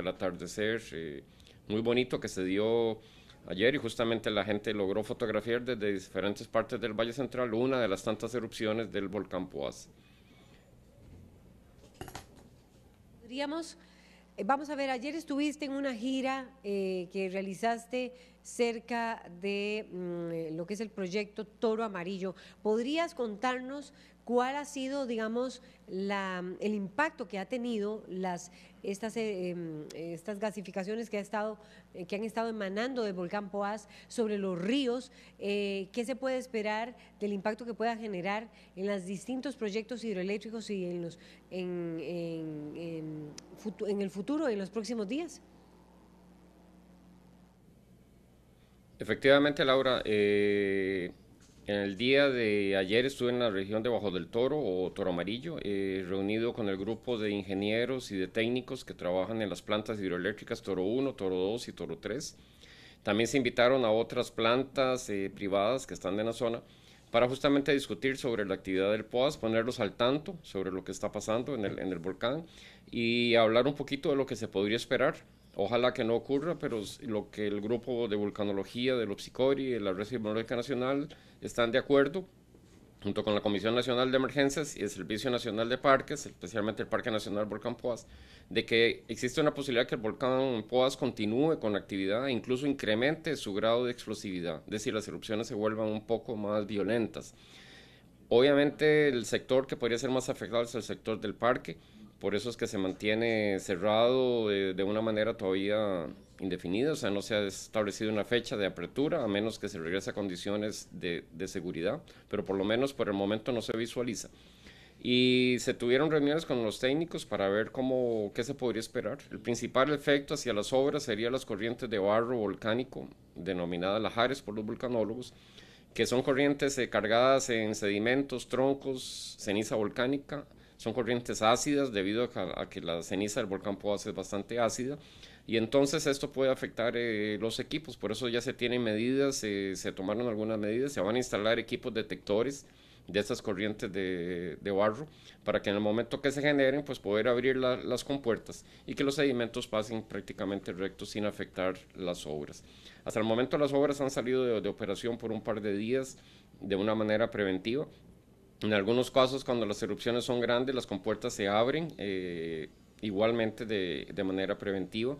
el atardecer, muy bonito que se dio ayer y justamente la gente logró fotografiar desde diferentes partes del Valle Central una de las tantas erupciones del volcán Poás. Podríamos, eh, vamos a ver, ayer estuviste en una gira eh, que realizaste cerca de mm, eh, lo que es el proyecto Toro Amarillo. ¿Podrías contarnos cuál ha sido, digamos, la, el impacto que ha tenido las estas, eh, em, estas gasificaciones que, ha estado, eh, que han estado emanando del volcán Poás sobre los ríos, eh, qué se puede esperar del impacto que pueda generar en los distintos proyectos hidroeléctricos y en, los, en, el futuro, en los próximos días. Efectivamente, Laura. Eh en el día de ayer estuve en la región de Bajo del Toro o Toro Amarillo, eh, reunido con el grupo de ingenieros y de técnicos que trabajan en las plantas hidroeléctricas Toro 1, Toro 2 y Toro 3. También se invitaron a otras plantas eh, privadas que están en la zona para justamente discutir sobre la actividad del POAS, ponerlos al tanto sobre lo que está pasando en el, volcán y hablar un poquito de lo que se podría esperar. Ojalá que no ocurra, pero lo que el grupo de vulcanología de Opsicori y la Red Nacional están de acuerdo junto con la Comisión Nacional de Emergencias y el Servicio Nacional de Parques, especialmente el Parque Nacional Volcán Poas, de que existe una posibilidad que el volcán Poas continúe con actividad e incluso incremente su grado de explosividad, es decir, las erupciones se vuelvan un poco más violentas. Obviamente el sector que podría ser más afectado es el sector del parque, por eso es que se mantiene cerrado eh, de, una manera todavía indefinida, o sea, no se ha establecido una fecha de apertura, a menos que se regrese a condiciones de, seguridad, pero por lo menos por el momento no se visualiza. Y se tuvieron reuniones con los técnicos para ver cómo, qué se podría esperar. El principal efecto hacia las obras sería las corrientes de barro volcánico, denominadas lajares por los vulcanólogos, que son corrientes eh, cargadas en sedimentos, troncos, ceniza volcánica, son corrientes ácidas debido a, que la ceniza del volcán puede es bastante ácida y entonces esto puede afectar eh, los equipos, por eso ya se tienen medidas, eh, se tomaron algunas medidas, se van a instalar equipos detectores de estas corrientes de, barro para que en el momento que se generen pues poder abrir las compuertas y que los sedimentos pasen prácticamente rectos sin afectar las obras. Hasta el momento las obras han salido de operación por un par de días de una manera preventiva en algunos casos, cuando las erupciones son grandes, las compuertas se abren eh, igualmente de, manera preventiva,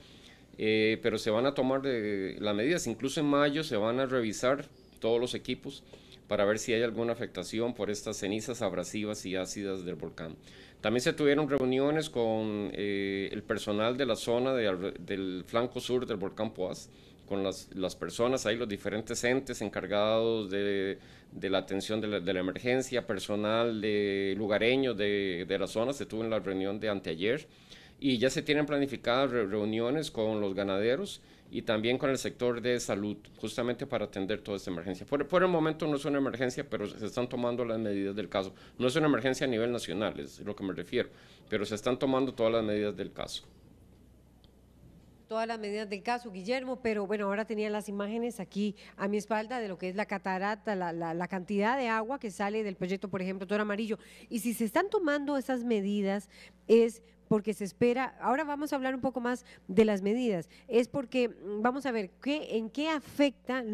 eh, pero se van a tomar de, las medidas. Incluso en mayo se van a revisar todos los equipos para ver si hay alguna afectación por estas cenizas abrasivas y ácidas del volcán. También se tuvieron reuniones con eh, el personal de la zona del flanco sur del volcán Poás, con las, las personas, ahí los diferentes entes encargados de, de la atención de la, emergencia, personal de lugareños de, de la zona, se tuvo en la reunión de anteayer y ya se tienen planificadas reuniones con los ganaderos y también con el sector de salud, justamente para atender toda esta emergencia. Por, por, el momento no es una emergencia, pero se están tomando las medidas del caso. No es una emergencia a nivel nacional, es lo que me refiero, pero se están tomando todas las medidas del caso todas las medidas del caso, Guillermo, pero bueno, ahora tenía las imágenes aquí a mi espalda de lo que es la catarata, la, la, cantidad de agua que sale del proyecto, por ejemplo, Toro Amarillo. Y si se están tomando esas medidas es porque se espera, ahora vamos a hablar un poco más de las medidas, es porque mm, vamos a ver qué, en qué afecta,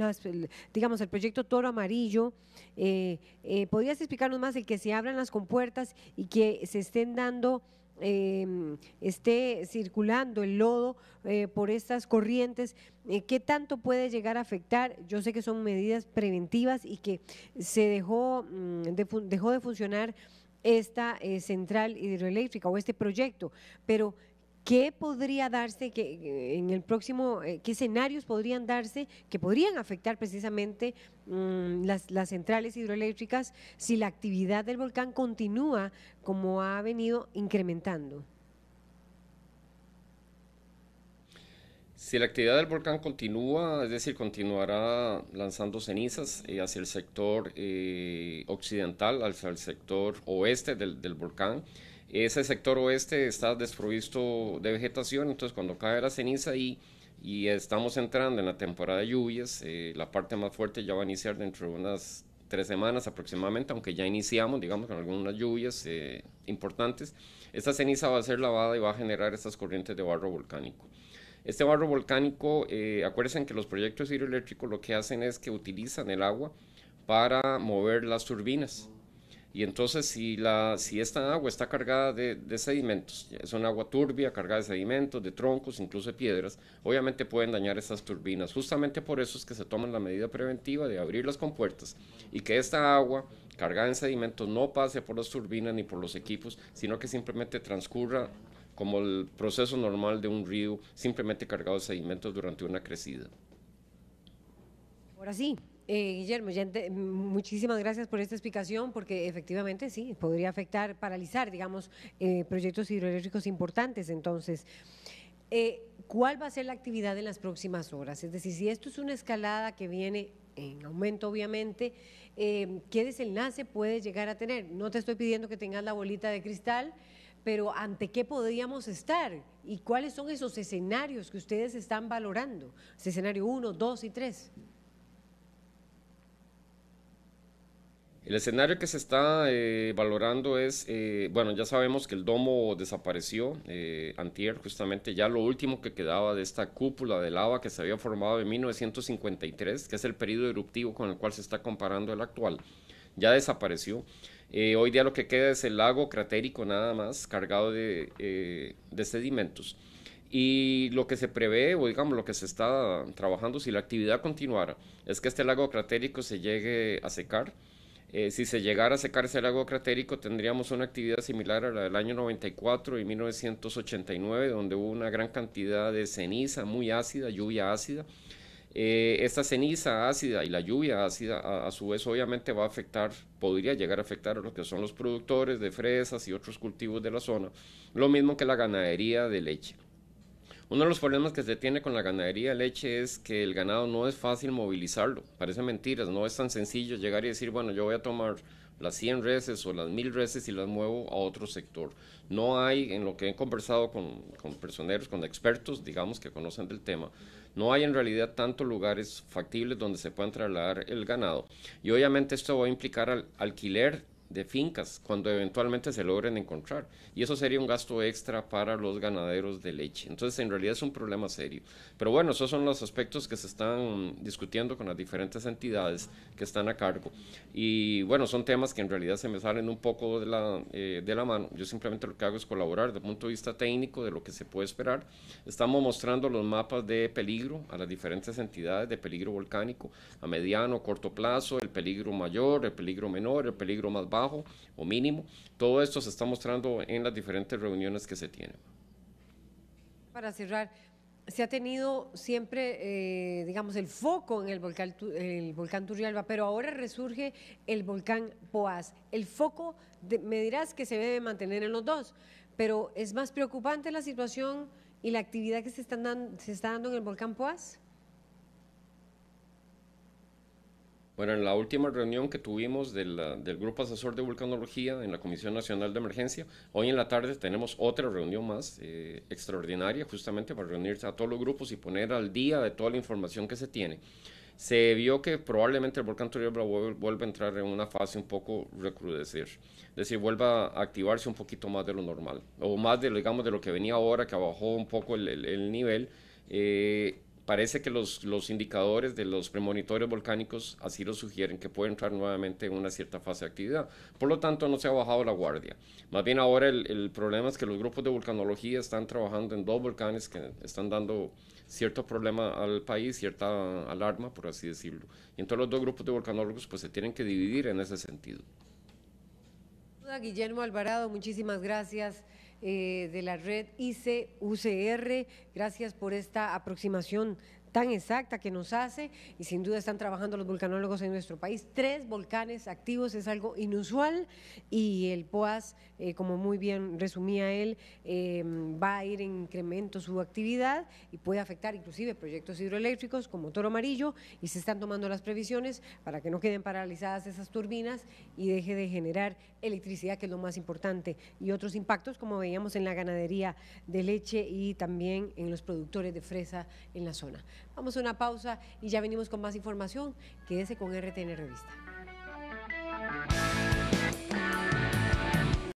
digamos, el proyecto Toro Amarillo. Eh, eh, ¿Podrías explicarnos más el que se abran las compuertas y que se estén dando Em, esté circulando el lodo eh, por estas corrientes, eh, ¿qué tanto puede llegar a afectar? Yo sé que son medidas preventivas y que se dejó mm, dejó de funcionar esta eh, central hidroeléctrica o este proyecto, pero ¿Qué podría darse que, eh, en el próximo, eh, qué escenarios podrían darse que podrían afectar precisamente mm, las, centrales hidroeléctricas si la actividad del volcán continúa como ha venido incrementando? Si la actividad del volcán continúa, es decir, continuará lanzando cenizas eh, hacia el sector occidental, hacia el sector oeste del volcán, ese sector oeste está desprovisto de vegetación, entonces cuando cae la ceniza y, y estamos entrando en la temporada de lluvias, eh, la parte más fuerte ya va a iniciar dentro de unas tres semanas aproximadamente, aunque ya iniciamos, digamos, con algunas lluvias eh, importantes. Esta ceniza va a ser lavada y va a generar estas corrientes de barro volcánico. Este barro volcánico, eh, acuérdense que los proyectos hidroeléctricos lo que hacen es que utilizan el agua para mover las turbinas. Y entonces si, la, si esta agua está cargada de, sedimentos, es un agua turbia, cargada de sedimentos, de troncos, incluso de piedras, obviamente pueden dañar estas turbinas. Justamente por eso es que se toman la medida preventiva de abrir las compuertas y que esta agua cargada en sedimentos no pase por las turbinas ni por los equipos, sino que simplemente transcurra como el proceso normal de un río, simplemente cargado de sedimentos durante una crecida. Ahora sí, eh, Guillermo, mm, muchísimas gracias por esta explicación, porque efectivamente sí, podría afectar, paralizar, digamos, eh, proyectos hidroeléctricos importantes. Entonces, eh, ¿cuál va a ser la actividad en las próximas horas? Es decir, si esto es una escalada que viene en aumento, obviamente, ¿qué desenlace puede llegar a tener? No te estoy pidiendo que tengas la bolita de cristal, pero ¿ante qué podríamos estar? ¿Y cuáles son esos escenarios que ustedes están valorando? escenario 1, 2 y 3. El escenario que se está eh, valorando es, eh, bueno, ya sabemos que el domo desapareció, eh, antier justamente, ya lo último que quedaba de esta cúpula de lava que se había formado en 1953, que es el periodo eruptivo con el cual se está comparando el actual, ya desapareció. Eh, hoy día lo que queda es el lago cratérico nada más, cargado de, de sedimentos. Y lo que se prevé, o digamos lo que se está trabajando, si la actividad continuara, es que este lago cratérico se llegue a secar eh, si se llegara a secarse el agua cratérico, tendríamos una actividad similar a la del año 94 y 1989, donde hubo una gran cantidad de ceniza muy ácida, lluvia ácida. Eh, esta ceniza ácida y la lluvia ácida a, a, su vez obviamente va a afectar, podría llegar a afectar a lo que son los productores de fresas y otros cultivos de la zona, lo mismo que la ganadería de leche. Uno de los problemas que se tiene con la ganadería de leche es que el ganado no es fácil movilizarlo. Parece mentiras, no es tan sencillo llegar y decir, bueno, yo voy a tomar las 100 reses o las 1000 reses y las muevo a otro sector. No hay, en lo que he conversado con, con personeros, con expertos, digamos, que conocen del tema, no hay en realidad tantos lugares factibles donde se puedan trasladar el ganado. Y obviamente esto va a implicar al, alquiler de fincas cuando eventualmente se logren encontrar. Y eso sería un gasto extra para los ganaderos de leche. Entonces, en realidad es un problema serio. Pero bueno, esos son los aspectos que se están discutiendo con las diferentes entidades que están a cargo. Y bueno, son temas que en realidad se me salen un poco de la, eh, de la mano. Yo simplemente lo que hago es colaborar desde el punto de vista técnico de lo que se puede esperar. Estamos mostrando los mapas de peligro a las diferentes entidades de peligro volcánico a mediano, corto plazo, el peligro mayor, el peligro menor, el peligro más bajo o mínimo. Todo esto se está mostrando en las diferentes reuniones que se tienen. Para cerrar, se ha tenido siempre, eh, digamos, el foco en el volcán, el volcán Turrialba, pero ahora resurge el volcán Poás. El foco, me dirás que se debe mantener en los dos, pero ¿es más preocupante la situación y la actividad que se, están se está dando en el volcán Poás? Bueno, en la última reunión que tuvimos del Grupo Asesor de Vulcanología en la Comisión Nacional de Emergencia, hoy en la tarde tenemos otra reunión más eh, extraordinaria, justamente para reunirse a todos los grupos y poner al día de toda la información que se tiene. Se vio que probablemente el volcán Turrialba vuelva a entrar en una fase un poco recrudecer, es decir, vuelva a activarse un poquito más de lo normal, o más de, digamos, de lo que venía ahora, que bajó un poco el, nivel. Eh, Parece que los, los indicadores de los premonitorios volcánicos así lo sugieren, que puede entrar nuevamente en una cierta fase de actividad. Por lo tanto, no se ha bajado la guardia. Más bien ahora el, el problema es que los grupos de volcanología están trabajando en dos volcanes que están dando cierto problema al país, cierta alarma, por así decirlo. Y entonces los dos grupos de volcanólogos pues se tienen que dividir en ese sentido. Guillermo Alvarado, muchísimas gracias. Eh, de la red ICUCR. Gracias por esta aproximación tan exacta que nos hace y sin duda están trabajando los vulcanólogos en nuestro país. Tres volcanes activos es algo inusual y el POAS, eh, como muy bien resumía él, em, va a ir en incremento su actividad y puede afectar inclusive proyectos hidroeléctricos como Toro Amarillo y se están tomando las previsiones para que no queden paralizadas esas turbinas y deje de generar electricidad, que es lo más importante, y otros impactos como veíamos en la ganadería de leche y también en los productores de fresa en la zona. Vamos a una pausa y ya venimos con más información. Quédese con RTN Revista.